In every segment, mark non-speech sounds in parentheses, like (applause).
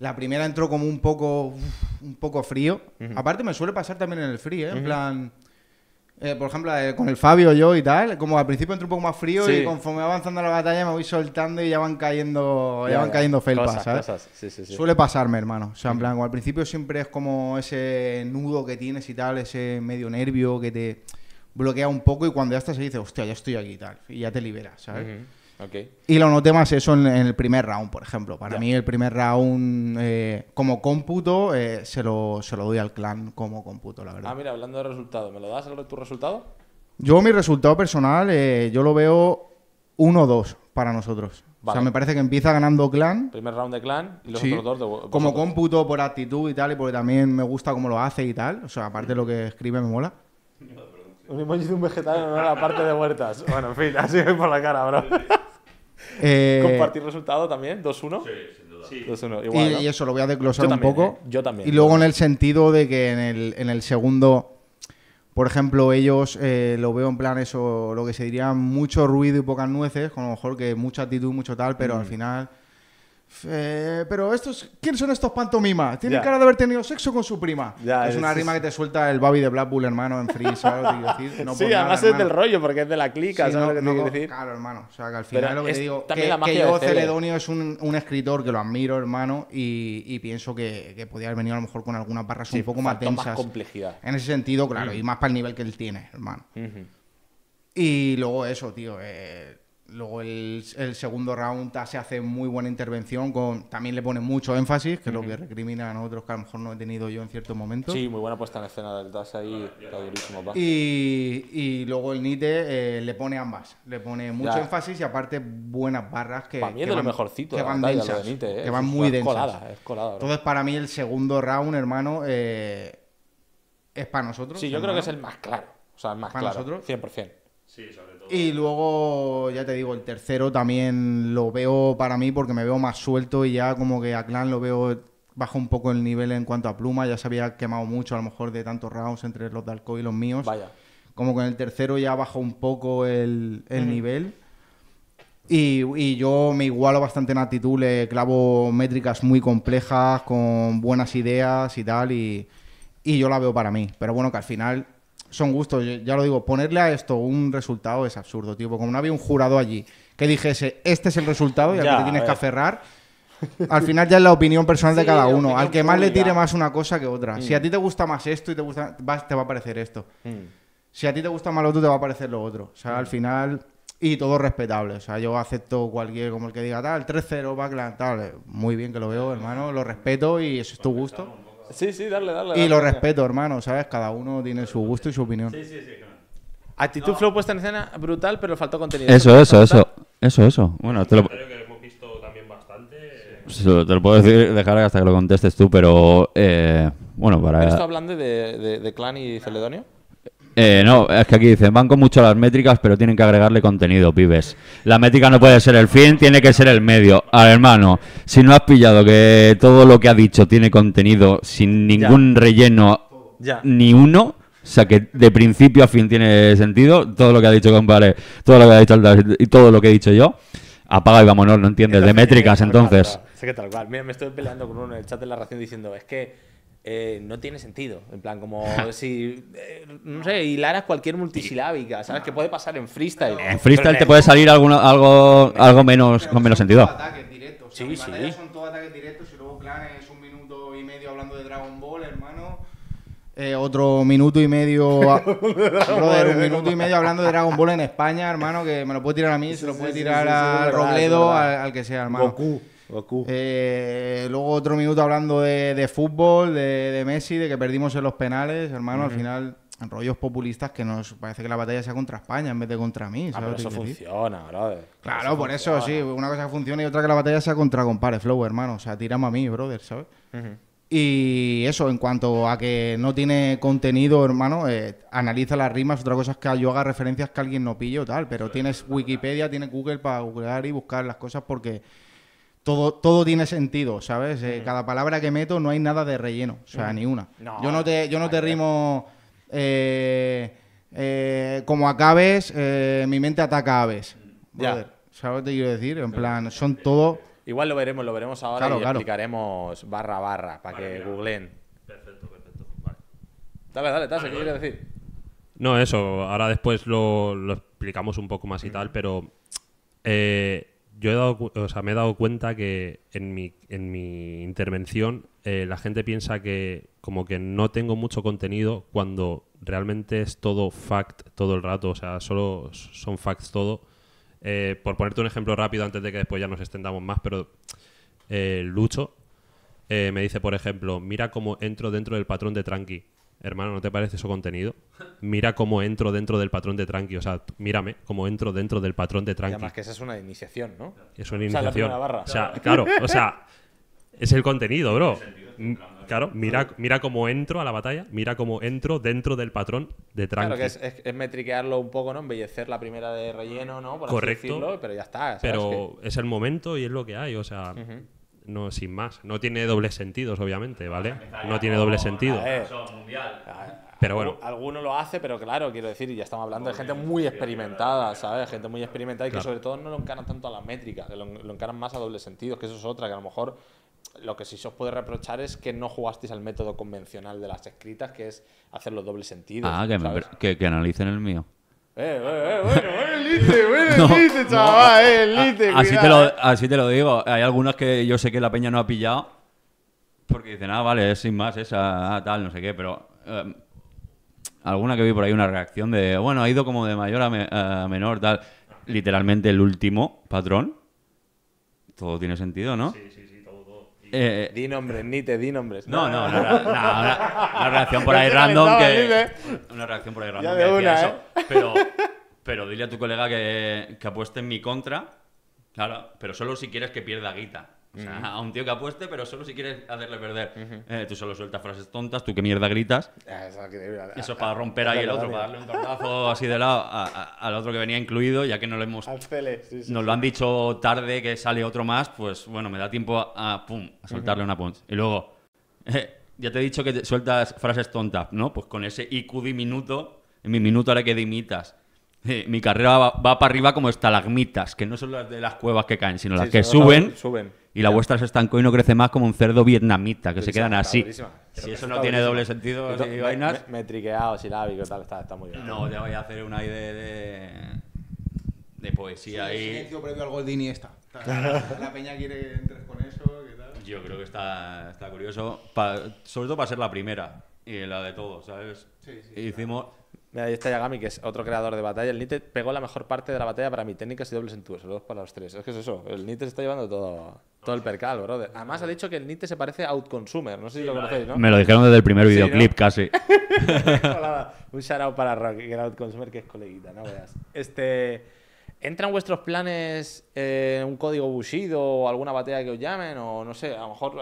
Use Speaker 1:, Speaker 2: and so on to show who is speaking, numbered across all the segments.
Speaker 1: La primera entró como un poco, un poco frío. Aparte me suele pasar también en el frío, ¿eh? En plan... Eh, por ejemplo, eh, con el Fabio yo y tal, como al principio entró un poco más frío y conforme va avanzando la batalla me voy soltando y ya van cayendo, ya, van cayendo felpas, ¿sabes? Sí, sí, Suele pasarme, hermano. O sea, en plan, como al principio siempre es como ese nudo que tienes y tal, ese medio nervio que te bloquea un poco y cuando ya estás ahí dices, hostia, ya estoy aquí y tal, y ya te libera, ¿sabes? Y lo noté más eso en, el primer round, por ejemplo. Para mí el primer round eh, como cómputo eh, se, lo, se, lo, doy al clan como cómputo, la verdad.
Speaker 2: Ah, mira, hablando de resultado, ¿me lo das tu resultado?
Speaker 1: Yo mi resultado personal, eh, yo lo veo 1-2 para nosotros. O sea, me parece que empieza ganando Clan. Primer round de Clan y los otros dos de Como cómputo por actitud y tal, y porque también me gusta cómo lo hace y tal. O sea, aparte de lo que escribe me mola.
Speaker 2: Un emoji de un vegetal en la parte de huertas. Bueno, en fin, así voy por la cara, bro. (laughs)
Speaker 1: Eh, Compartir
Speaker 2: resultado también, 2-1. Sí, sin duda. 2-1, y, eso lo voy a desglosar un poco. Eh, yo también. Y luego
Speaker 1: en el sentido de que en el, segundo, por ejemplo, ellos eh, lo veo en plan eso, lo que se diría mucho ruido y pocas nueces, con lo mejor que mucha actitud, mucho tal, pero al mm. final pero estos, ¿Quiénes son estos pantomimas? Tienen cara de haber tenido sexo con su prima. es, una rima que te suelta el Babi de Blackpool, hermano, en Free, (laughs) sí, además es del
Speaker 2: rollo, porque es de la clica, ¿sabes lo que Claro, hermano. O
Speaker 1: sea, que al final lo que digo, que, que yo, Celedonio, es un, escritor que lo admiro, hermano, y, pienso que, que podía haber venido a lo mejor con algunas barras un poco más densas. más complejidad. En ese sentido, claro, mm. y más para el nivel que él tiene, hermano. Y luego eso, tío, eh, Luego el, segundo round se hace muy buena intervención, con, también le pone mucho énfasis, que es lo que recrimina a nosotros que a lo mejor no he tenido yo en ciertos momentos. Sí, muy buena puesta en escena del Tase ahí, durísimo. Y, luego el Nite eh, le pone ambas, le pone mucho énfasis y aparte buenas barras que... van, que van que van muy es Colada, Entonces para mí el segundo round, hermano, eh, es para nosotros. Sí, yo creo que es el más claro, o sea, el más para claro, nosotros. 100%. Sí, sobre todo y luego, ya te digo, el tercero también lo veo para mí porque me veo más suelto y ya como que a Clan lo veo bajo un poco el nivel en cuanto a pluma. Ya se había quemado mucho a lo mejor de tantos rounds entre los de Alco y los míos. Vaya. Como que en el tercero ya bajo un poco el, nivel. Y, yo me igualo bastante en actitud, le clavo métricas muy complejas, con buenas ideas y tal, y, y yo la veo para mí. Pero bueno, que al final son gustos, ya lo digo, ponerle a esto un resultado es absurdo, tipo Como no había un jurado allí que dijese, este es el resultado y al que te tienes que aferrar, (laughs) al final ya es la opinión personal de cada uno. Al que más le tire más una cosa que otra. Si a mm. ti te gusta más esto y te gusta, te va a parecer esto. Mm. Si a ti te gusta más lo otro, te va a parecer lo otro. O sea, al mm. final. Y todo respetable. O sea, yo acepto cualquier, como el que diga, tal, 3-0, backland, tal. Muy bien que lo veo, hermano, lo respeto y eso es tu gusto.
Speaker 2: Sí, sí, dale, dale. y lo respeto,
Speaker 1: hermano, ¿sabes? Cada uno tiene su gusto y su opinión. Sí,
Speaker 2: sí, sí. Actitud flow puesta en escena brutal, pero faltó contenido. Eso, eso, eso.
Speaker 3: Eso, eso. Bueno, te lo... que hemos visto también bastante. Te lo puedo decir, dejar hasta que lo contestes tú, pero... Eh, bueno, para... ¿Estás
Speaker 2: hablando de, de, de Clan y Celedonio?
Speaker 3: Eh, no, es que aquí dicen, van con mucho las métricas, pero tienen que agregarle contenido, pibes. La métrica no puede ser el fin, tiene que ser el medio. A ver, hermano, si no has pillado que todo lo que ha dicho tiene contenido sin ningún relleno, ni uno, o sea, que de principio a fin tiene sentido todo lo que ha dicho compadre, todo lo que ha dicho y todo lo que he dicho yo. Apaga y vámonos, no entiendes, de métricas, eh, entonces.
Speaker 2: Sé que tal cual. Mira, me estoy peleando con uno en el chat de la ración diciendo, es que eh, no tiene sentido. En plan, como (laughs) si, eh, no sé, hilaras cualquier multisilábica, ¿sabes? Que puede pasar en freestyle. En freestyle te puede salir
Speaker 3: algo, algo, algo menos, con menos sentido. Ataques directos. sí, sí. Son todos ataques directos y luego Clan un minuto y
Speaker 1: medio hablando de Dragon Ball, hermano. Eh, otro minuto y medio. (laughs) un minuto y medio hablando de Dragon Ball en España, hermano, que me lo puede tirar a mí, se lo puede tirar a Robledo, al, que sea, hermano. Goku. Eh, luego otro minuto hablando de, fútbol, de, Messi, de que perdimos en los penales, hermano, al final rollos populistas que nos parece que la batalla sea contra España en vez de contra mí. Ah, eso
Speaker 2: funciona, brother.
Speaker 1: Claro, por eso sí, una cosa que funciona y otra que la batalla sea contra compare Flow, hermano. O sea, tiramos a mí, brother, ¿sabes? Y eso, en cuanto a que no tiene contenido, hermano, eh, analiza las rimas. Otra cosa es que yo haga referencias que alguien no pillo, tal. Pero tienes Wikipedia, tienes Google para googlear y buscar las cosas porque todo, tiene sentido, ¿sabes? Eh, mm. Cada palabra que meto no hay nada de relleno, o sea, mm. ni una. yo no te, yo no te rimo eh, eh, como acabes, mi mente ataca aves. veces ya. ¿Sabes lo te quiero decir? En plan, son todo...
Speaker 2: Igual lo veremos, lo veremos ahora y explicaremos barra barra para que googlen. Perfecto, perfecto. Vale. Dale, dale, Tase, ¿qué quieres decir?
Speaker 4: No, eso, ahora después lo, explicamos un poco más y mm. tal, pero yo dado, o sea, me he dado cuenta que en mi, en mi intervención eh, la gente piensa que como que no tengo mucho contenido cuando realmente es todo fact todo el rato, o sea, solo son facts todo. Eh, por ponerte un ejemplo rápido antes de que después ya nos extendamos más, pero eh, Lucho me dice, por ejemplo, mira cómo entro dentro del patrón de Tranqui hermano, ¿no te parece eso contenido? Mira cómo entro dentro del patrón de tranqui. O sea, mírame cómo entro dentro del patrón de tranqui. además que esa
Speaker 2: es una iniciación, ¿no? Es una iniciación. O sea, claro, o sea,
Speaker 4: es el contenido, bro. Claro, mira, mira cómo entro a la batalla, mira cómo entro dentro del patrón de tranqui. Claro,
Speaker 2: que es, metriquearlo un poco, ¿no? Embellecer la primera de relleno, ¿no? Por Correcto. Así decirlo, pero ya
Speaker 4: está. Pero es el momento y es lo que hay, o sea no sin más. No tiene dobles sentidos, obviamente, ¿vale? No tiene doble sentido. Pero bueno.
Speaker 2: Alguno lo hace, pero claro, quiero decir, ya estamos hablando de gente muy experimentada, ¿sabes? Gente muy experimentada y que sobre todo no lo encaran tanto a la métrica, que lo, encaran más a dobles sentidos, que eso es otra, que a lo mejor lo que sí se os puede reprochar es que no jugasteis al método convencional de las escritas, que es hacer los dobles sentidos. Ah,
Speaker 3: que analicen el mío. Eh, eh, eh, bueno, elite, bueno, el lice,
Speaker 2: chaval, Así te, lo, eh.
Speaker 3: así te lo digo. Hay algunas que yo sé que la peña no ha pillado. Porque dicen, ah, vale, es sin más esa, ah, tal, no sé qué. Pero em, alguna que vi por ahí una reacción de, bueno, ha ido como de mayor a, menor, tal. Literalmente el último patrón. Todo tiene sentido, ¿no? sí,
Speaker 2: sí. Eh, di nombres, ni te di nombres. No, no, no, no, (laughs) una, reacción por ahí random que. Una reacción por ahí random. pero,
Speaker 3: (laughs) pero dile a tu colega que, que apueste en mi contra. Claro, pero solo si quieres que pierda guita. (laughs) a un tío que apueste, pero solo si quieres hacerle perder. Eh, tú solo sueltas frases tontas, tú qué mierda gritas. Ah, eso, es para romper ahí el otro, para darle un tortazo (laughs) así de lado al otro que venía incluido, ya que no lo hemos. nos lo han dicho tarde que sale otro más, pues bueno, me da tiempo a, pum, a soltarle una punch. Y luego, (laughs) eh, ya te he dicho que sueltas frases tontas, ¿no? Pues con ese IQ diminuto, en mi minuto ahora que dimitas. Eh, mi carrera va, para arriba como estalagmitas, que no son las de las cuevas que caen, sino las que suben. suben y la vuestra se estancó y no crece más como un cerdo vietnamita, que se quedan así. Si eso no tiene doble sentido, Entonces, si vainas...
Speaker 2: Me, silábico,
Speaker 3: tal, está, está muy bien. No, ya voy a hacer una idea de, de, poesía sí, ahí. Silencio previo al Goldini
Speaker 1: está. La peña quiere entres con eso, ¿qué
Speaker 3: tal? Yo creo que está, está curioso, sobre todo para ser la primera y la de todos, ¿sabes? Sí, sí. Hicimos...
Speaker 2: Mira, ahí está Yagami, que es otro creador de batalla. El Nite pegó la mejor parte de la batalla para mi técnica y dobles en tu. dos para los tres. Es que es eso. El Nite se está llevando todo, todo el percal, brother. Además, ha dicho que el Nite se parece a Outconsumer. No sé si lo conocéis, ¿no? Me lo dijeron desde el primer videoclip, casi. (laughs) Un shout out para Rocky, que era Outconsumer, que es coleguita, ¿no? Veas. Este. ¿Entra vuestros planes eh, un código Bushido o alguna batalla que os llamen? O no sé, a lo mejor,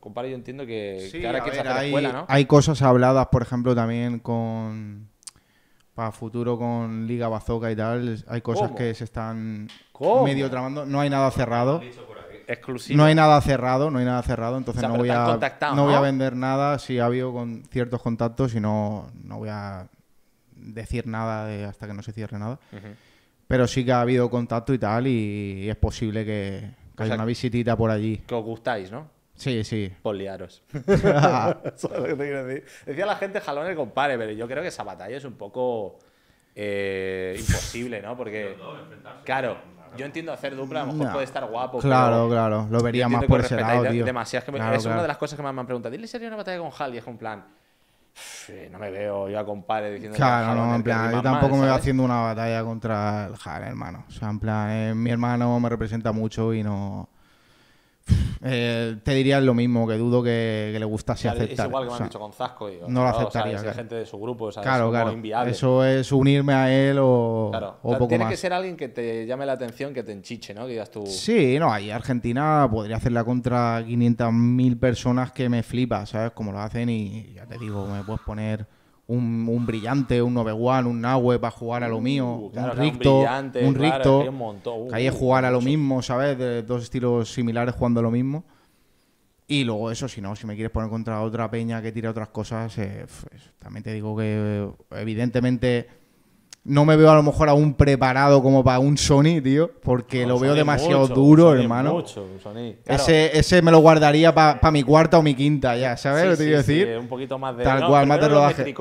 Speaker 2: compadre, yo entiendo que, ahora que escuela, ¿no? Hay
Speaker 1: cosas habladas, por ejemplo, también con para futuro con Liga Bazoca y tal, hay cosas que se están medio tramando. No hay nada cerrado. No hay nada cerrado, no hay nada cerrado, entonces no, voy a, no, voy a vender nada si ha habido con ciertos contactos y no, voy a decir nada hasta que no se cierre nada. Pero sí que ha habido contacto y tal y, es posible que, haya una visitita por allí. Que os gustáis, ¿no? Sí, sí.
Speaker 2: Poliaros. (laughs) (laughs) es
Speaker 3: lo que te quiero decir?
Speaker 2: Decía la gente Jalón, el compare, pero yo creo que esa batalla es un poco eh, imposible, ¿no? Porque. Claro. Yo entiendo hacer dupla, a lo mejor puede estar guapo. Claro, claro, lo vería más por ese lado, tío. Es, es una de las cosas que más me han preguntado. Dile, sería una batalla con Hal y es un plan. no me veo yo a compare diciendo claro no en plan yo tampoco me voy
Speaker 1: haciendo una batalla contra el Hal hermano o sea en plan eh, mi hermano me representa mucho y no eh, te diría lo mismo, que dudo que, le gustase aceptar. Es igual que me han dicho con Zasco. no lo aceptaría. gente de su grupo, claro, Eso es unirme a él o, tiene que ser
Speaker 2: alguien que te llame la atención, que te enchiche, ¿no? Que digas tú...
Speaker 1: Sí, no, ahí Argentina podría hacerla contra 500.000 personas que me flipa, ¿sabes? Como lo hacen y ya te digo, me puedes poner un, brillante, un 9 un Nahue para jugar a lo uh, mío, un ricto, un, uh, que, jugar a lo mismo, ¿sabes? dos estilos similares jugando a lo mismo. Y luego eso, si no, si me quieres poner contra otra peña que tira otras cosas, eh, también te digo que eh, evidentemente no me veo a lo mejor aún preparado como para un Sony, tío, porque lo veo demasiado duro, hermano. Ese, ese me lo guardaría para mi cuarta o mi quinta, ya, ¿sabes lo que quiero decir? un poquito más de. Tal cual, más de rodaje.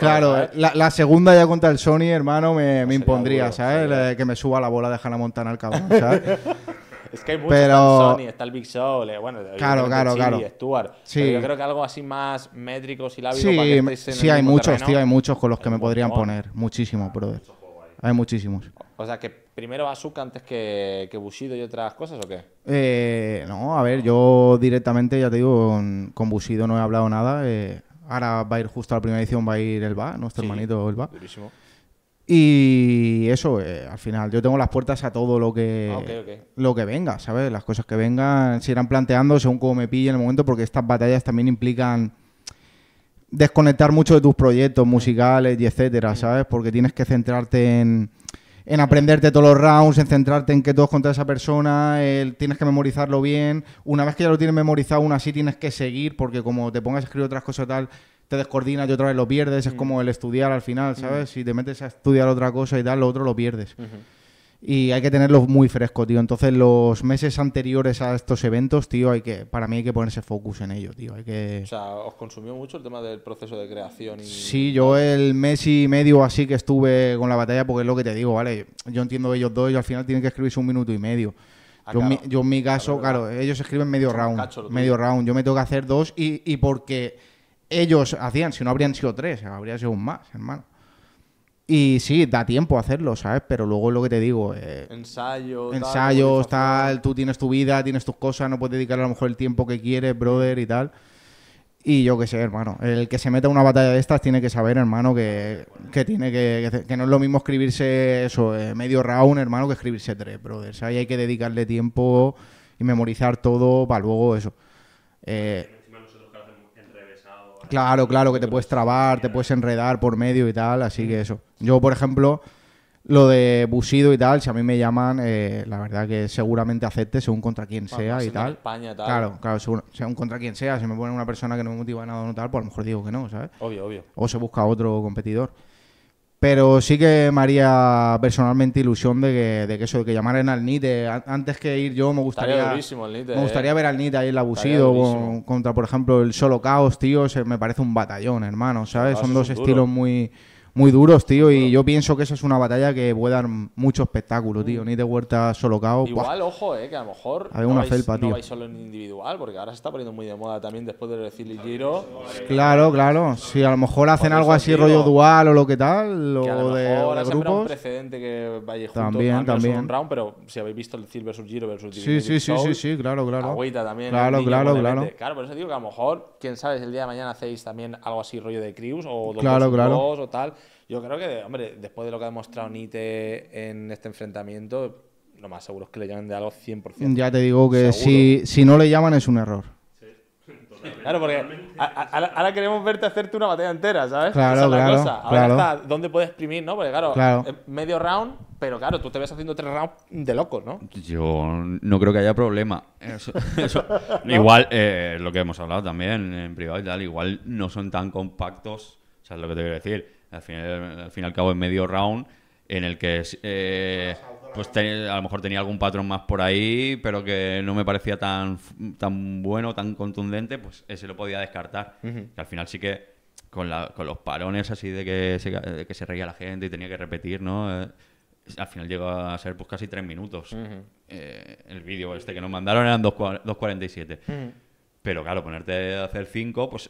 Speaker 1: Claro, eh, la, segunda ya contra el Sony, hermano, me, impondría, ¿sabes? Que me suba la bola de la Montana al cabrón, ¿sabes?
Speaker 2: (laughs) Es que hay muchos pero... Sony, está el Big Show, bueno, claro, claro, claro. Stuart. Pero yo creo que algo así más métrico, y la para que estéis en sí, hay muchos, hay muchos
Speaker 1: con los que me podrían poner. Muchísimos, brother. Hay muchísimos.
Speaker 2: O sea, que primero Azuka antes que, Bushido y otras cosas, ¿o qué?
Speaker 1: Eh, no, a ver, yo directamente, ya te digo, con, Bushido no he hablado nada. Eh, ahora va a ir justo a la primera edición, va a ir el va, nuestro hermanito el va. Y eso, eh, al final, yo tengo las puertas a todo lo que, ah, lo que venga, ¿sabes? Las cosas que vengan se irán planteando según cómo me pille en el momento, porque estas batallas también implican desconectar mucho de tus proyectos musicales y etcétera, ¿sabes? Porque tienes que centrarte en, en aprenderte todos los rounds, en centrarte en que todos contra esa persona, tienes que memorizarlo bien. Una vez que ya lo tienes memorizado, aún así tienes que seguir, porque como te pongas a escribir otras cosas tal, te descoordinas y otra vez lo pierdes. Es mm. como el estudiar al final, mm. ¿sabes? Si te metes a estudiar otra cosa y tal, lo otro lo pierdes. Y hay que tenerlo muy fresco, tío. Entonces, los meses anteriores a estos eventos, tío, hay que, para mí hay que ponerse focus en ello,
Speaker 2: tío. Hay que... O sea, ¿os consumió mucho el tema del proceso de creación? Y... Sí,
Speaker 1: yo el mes y medio así que estuve con la batalla, porque es lo que te digo, ¿vale? Yo entiendo ellos dos, y al final tienen que escribirse un minuto y medio. Ah, yo, en mi caso, claro, ellos escriben medio round. medio round. Yo me tengo que hacer dos y, y porque ellos hacían, si no habrían sido tres, habría sido un más, hermano. Y sí, da tiempo hacerlo, ¿sabes? Pero luego lo que te digo... Eh, Ensayo, ensayos, tal, tú tienes tu vida, tienes tus cosas, no puedes dedicar a lo mejor el tiempo que quieres, mm. brother, y tal. Y yo qué sé, hermano. El que se meta a una batalla de estas tiene que saber, hermano, que, tiene que, que, no es lo mismo escribirse eso, eh, medio round, hermano, que escribirse tres, brother. ¿sabes? Y hay que dedicarle tiempo y memorizar todo para luego eso. Eh, Claro, claro, que te puedes trabar, te puedes enredar por medio y tal, así que eso. Yo, por ejemplo, lo de busido y tal, si a mí me llaman, eh, la verdad que seguramente acepte según contra quien sea y tal. España, tal. Claro, claro, según contra quien sea, si me pone una persona que no me motiva nada o no tal, pues a lo mejor digo que no, ¿sabes? Obvio, obvio. O se busca otro competidor. Pero sí que me haría personalmente ilusión de que, de que eso, de que llamaran al NITE. Antes que ir yo, me gustaría. me eh. gustaría ver al NITE ahí el abusido contra, por ejemplo, el Solo Caos, tío. me parece un batallón, hermano, ¿sabes? Son dos estilos muy muy duros, tío. Y yo pienso que esa es una batalla que puede dar mucho espectáculo, tío. Mm. Ni de huerta solo cao. Igual,
Speaker 2: ojo, eh, que a lo mejor no, una vais, no solo en individual, porque ahora se está poniendo muy de moda también después de y Giro.
Speaker 1: Claro, claro. Si a lo mejor hacen algo así, rollo dual o lo que tal, o que a lo de, mejor de, grupos. un
Speaker 2: precedente que vaya junto también, también. Un round, pero si habéis visto el Cir versus Giro versus Sí, sí, sí, sí, sí, claro, claro. Agüita también. Claro, claro, claro. Claro, por eso digo que a lo mejor, quién sabe, el día de mañana hacéis también algo así rollo de Crius o dos claro, claro. o tal yo creo que, hombre, después de lo que ha demostrado Nite en este enfrentamiento, lo más seguro es que le llamen de algo 100%. Ya te digo que si,
Speaker 1: si, no le llaman es un error.
Speaker 2: Claro, porque ahora queremos verte hacerte una batalla entera, ¿sabes? Claro, es claro, cosa. Ahora está dónde puedes exprimir, ¿no? Porque claro, medio round, pero claro, tú te ves haciendo tres rounds de locos, ¿no?
Speaker 3: Yo no creo que haya problema.
Speaker 2: (laughs) Igual,
Speaker 3: eh, lo que hemos hablado también en privado y tal, igual no son tan compactos, ¿sabes lo que te voy a decir al fin y al cabo en medio round, en el que eh, pues a lo mejor tenía algún patrón más por ahí, pero que no me parecía tan, tan bueno, tan contundente, pues ese lo podía descartar. al final sí que con, los parones así de que, se, reía la gente y tenía que repetir, ¿no? Eh, al final llegó a ser pues casi tres minutos. Eh, el vídeo este que nos mandaron eran 2.47. Pero claro, ponerte a hacer 5, pues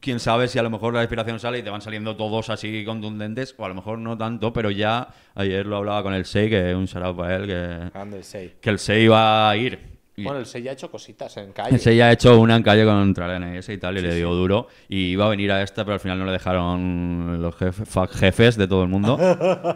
Speaker 3: quién sabe si a lo mejor la inspiración sale y te van saliendo todos así contundentes, o a lo mejor no tanto, pero ya ayer lo hablaba con el Sei que es un salado para él, que, el Sei que el va a ir. Bueno,
Speaker 2: el Sei ya ha hecho cositas en calle. El Sei ya
Speaker 3: ha hecho una en calle contra el NS y tal, y le dio duro. Y iba a venir a esta, pero al final no le dejaron los jefes, de todo el mundo. (laughs)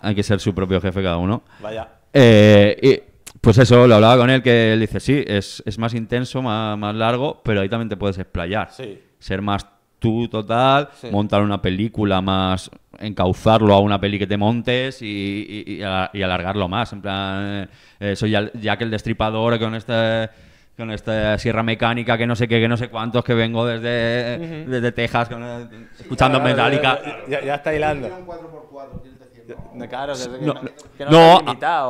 Speaker 3: Hay que ser su propio jefe cada uno. Vaya. Eh, y, pues eso, lo hablaba con él, que él dice, sí, es, es más intenso, más, más largo, pero ahí también te puedes explayar. Sí ser más tú total, montar una película más, encauzarlo a una peli que te montes y, alargarlo más. En plan, eh, soy ya que el destripador con este con esta sierra mecánica que no sé qué, que no sé cuántos, que vengo desde, desde Texas escuchando
Speaker 2: Ya, está hilando. No,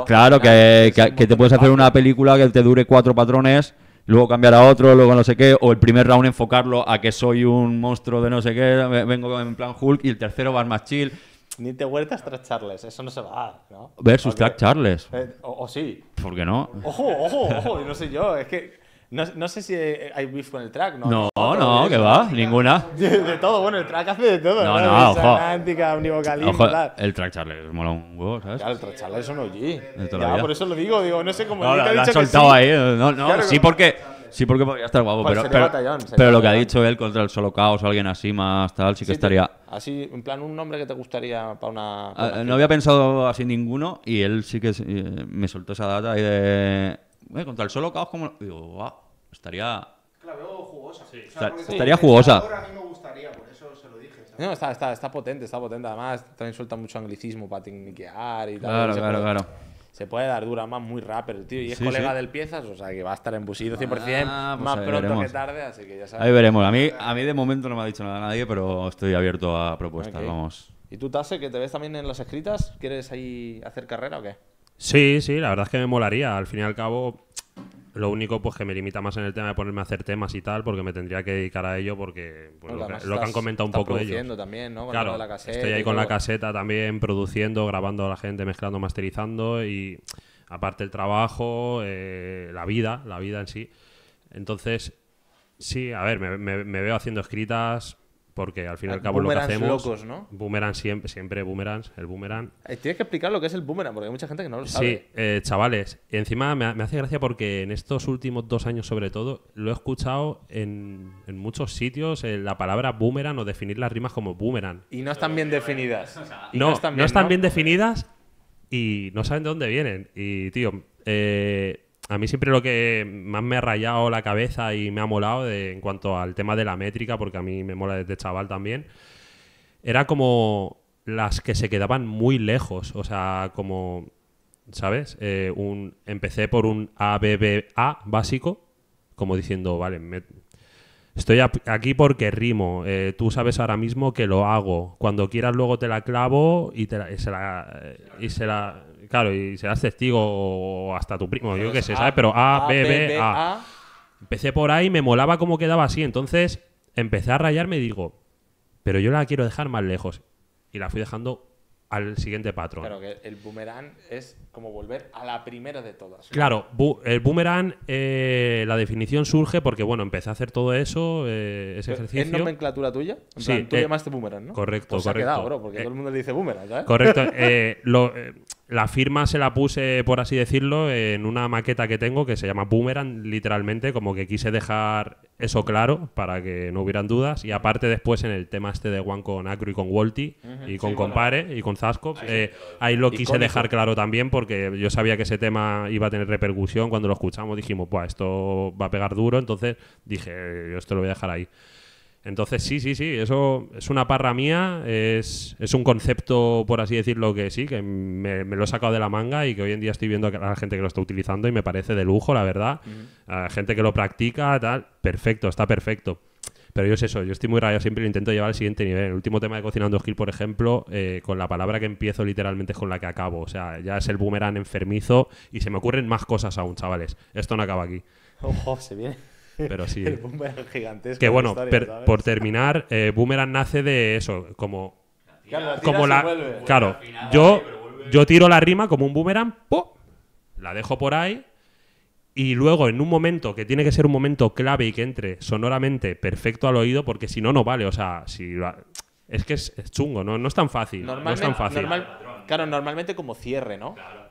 Speaker 2: claro, que,
Speaker 3: que, te puedes hacer una película que te dure cuatro patrones luego cambiar a otro, luego no sé qué, o el primer round enfocarlo a que soy un monstruo de no sé qué, vengo en plan Hulk, y el tercero vas más chill.
Speaker 2: Ni te vueltas tras Charles, eso no se va a dar, ¿no? Versus Track Charles. Eh, o, o, sí.
Speaker 3: ¿Por qué no? Ojo,
Speaker 2: ojo, ojo, no sé yo, es que no, no, sé si hay beef con el track, ¿no? No, no, qué que va, ninguna. De, todo, bueno, el track hace de todo. No, no, ojo. ojo.
Speaker 3: El track Charles mola un huevo, ¿sabes? Claro, el track Charles
Speaker 2: es un OG. Ya, por eso lo digo, digo, no sé cómo. No, lo, has soltado sí. ahí. No, no, sí, porque. Sí, porque podría estar guapo, pues pero, pero, lo que ha
Speaker 3: dicho él contra el solo caos o alguien así más tal, sí que estaría.
Speaker 2: así, en plan, un nombre que te
Speaker 3: gustaría para ah, una. no había pensado así ninguno y él sí que eh, me soltó esa data ahí de. Eh, contra el solo caos, como. Digo, wow, Estaría. Claro, jugosa. estaría jugosa.
Speaker 1: a mí me gustaría, por eso se lo dije.
Speaker 2: No, está, potente, está potente. Además, también suelta mucho anglicismo para tecniquear y tal. Claro, claro, claro. Se puede dar dura más, muy rapper, tío. Y es colega del Piezas, o sea que va a estar embusido 100% ah, pues más pronto que tarde, así que ya sabes. Ahí veremos. A mí,
Speaker 3: a mí de momento no me ha dicho nada nadie, pero estoy abierto a propuestas, vamos.
Speaker 2: ¿Y tú, Tase, que te ves también en las escritas? ¿Quieres ahí hacer carrera o qué?
Speaker 4: Sí, sí, la verdad es que me molaría. Al fin y al cabo, lo único pues que me limita más en el tema de ponerme a hacer temas y tal, porque me tendría que dedicar a ello porque pues, lo, que, han comentado un poco ellos. estoy ahí con la caseta también, produciendo, grabando a la gente, mezclando, masterizando y aparte el trabajo, eh, la vida, la vida en sí. Entonces, sí, a ver, me veo haciendo escritas porque al fin y ah, al cabo lo que hacemos. locos, ¿no? Boomerang siempre, siempre boomerangs, el boomerang.
Speaker 2: Eh, tienes que explicar lo que es el boomerang, porque hay mucha gente que no lo sabe. Sí,
Speaker 4: eh, chavales. Encima me, hace gracia porque en estos últimos dos años, sobre todo, lo he escuchado en, muchos sitios eh, la palabra boomerang o definir las rimas como boomerang.
Speaker 2: Y no están bien definidas. (laughs) no, están, bien, bien,
Speaker 4: definidas y no saben de dónde vienen. Y, tío, eh a mí siempre lo que más me ha rayado la cabeza y me ha molado en cuanto al tema de la métrica, porque a mí me mola desde chaval también, era como las que se quedaban muy lejos, o sea, como, ¿sabes? Eh, un, empecé por un ABBA básico, como diciendo, vale, estoy aquí porque rimo, eh, tú sabes ahora mismo que lo hago, cuando quieras luego te la clavo y, te la... Y se la eh, Claro, y serás testigo o hasta tu primo, yo qué sé, ¿sabes? Pero A, B, B, A. Empecé por ahí, me molaba cómo quedaba así. Entonces empecé a rayarme y digo, pero yo la quiero dejar más lejos. Y la fui dejando al siguiente patrón. Claro,
Speaker 2: que el boomerang es como volver a la primera de todas.
Speaker 4: Claro, el boomerang, eh, la definición surge porque, bueno, empecé a hacer todo eso, eh, ese ejercicio. ¿Es nomenclatura tuya? sí. tú eh, llamaste boomerang, ¿no? Correcto, correcto. Pues se ha quedado,
Speaker 2: bro, porque todo el mundo le dice boomerang, ¿sabes? Correcto. lo,
Speaker 4: la firma se la puse, por así decirlo, en una maqueta que tengo que se llama Boomerang, literalmente, como que quise dejar eso claro para que no hubieran dudas. Y aparte después en el tema este de Juan con Acro y con Walti y con Compare, y con Zasco, eh, ahí, lo quise dejar claro también porque yo sabía que ese tema iba a tener repercusión. Cuando lo escuchamos dijimos, pues esto va a pegar duro, entonces dije, yo esto lo voy a dejar ahí. Entonces, sí, sí, sí, eso es una parra mía, es, un concepto, por así decirlo, que sí, que me, lo he sacado de la manga y que hoy en día estoy viendo a la gente que lo está utilizando y me parece de lujo, la verdad. la gente que lo practica, tal, perfecto, está perfecto. Pero yo es eso, yo estoy muy rayado, siempre lo intento llevar al siguiente nivel. El último tema de Cocinando kill por ejemplo, eh, con la palabra que empiezo literalmente es con la que acabo. O sea, ya es el boomerang enfermizo y se me ocurren más cosas aún, chavales. Esto no acaba aquí.
Speaker 2: (laughs) Ojo, se viene. Pero sí. (laughs) el gigantesco. Que bueno, por
Speaker 4: terminar, eh, Boomerang nace de eso, como. la como la, claro yo, yo tiro la rima como un boomerang, ¡po! la dejo por ahí y luego en un momento que tiene que ser un momento clave y que entre sonoramente perfecto al oído, porque si no, no vale. O sea, si es que es, chungo, ¿no? no es tan fácil. no es tan fácil.
Speaker 2: claro, normalmente como cierre, ¿no?